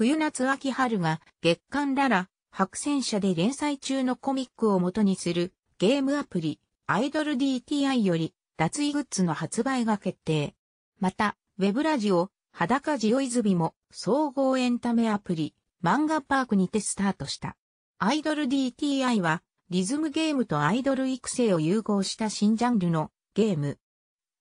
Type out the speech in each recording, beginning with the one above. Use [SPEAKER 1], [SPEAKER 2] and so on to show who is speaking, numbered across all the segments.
[SPEAKER 1] 冬夏秋春が月刊ララ、白戦車で連載中のコミックを元にするゲームアプリ、アイドル DTI より脱衣グッズの発売が決定。また、ウェブラジオ、裸ジオイズビも総合エンタメアプリ、漫画パークにてスタートした。アイドル DTI はリズムゲームとアイドル育成を融合した新ジャンルのゲーム。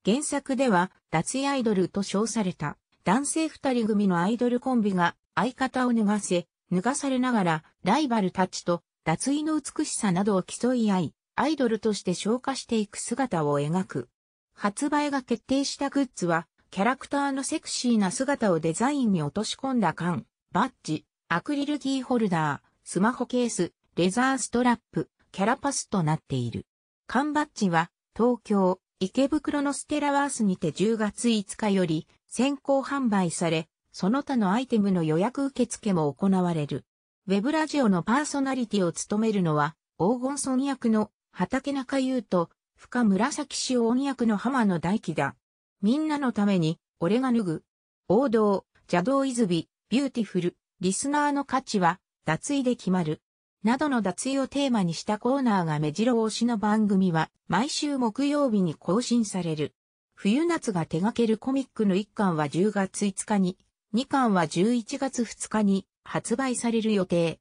[SPEAKER 1] 原作では脱衣アイドルと称された男性二人組のアイドルコンビが相方を脱がせ、脱がされながらライバルたちと脱衣の美しさなどを競い合い、アイドルとして昇華していく姿を描く。発売が決定したグッズは、キャラクターのセクシーな姿をデザインに落とし込んだ缶、バッジ、アクリルキーホルダー、スマホケース、レザーストラップ、キャラパスとなっている。缶バッジは、東京、池袋のステラワースにて10月5日より先行販売され、その他のアイテムの予約受付も行われる。ウェブラジオのパーソナリティを務めるのは、黄金村役の畑中優と、深紫潮音役の浜野大輝だ。みんなのために、俺が脱ぐ。王道、邪道イズビ、ビューティフル、リスナーの価値は、脱衣で決まる。などの脱衣をテーマにしたコーナーが目白押しの番組は、毎週木曜日に更新される。冬夏が手掛けるコミックの一巻は10月5日に2巻は11月2日に発売される予定。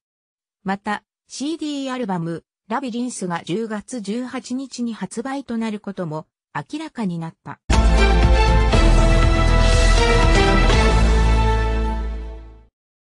[SPEAKER 1] また、CD アルバム、ラビリンスが10月18日に発売となることも明らかになった。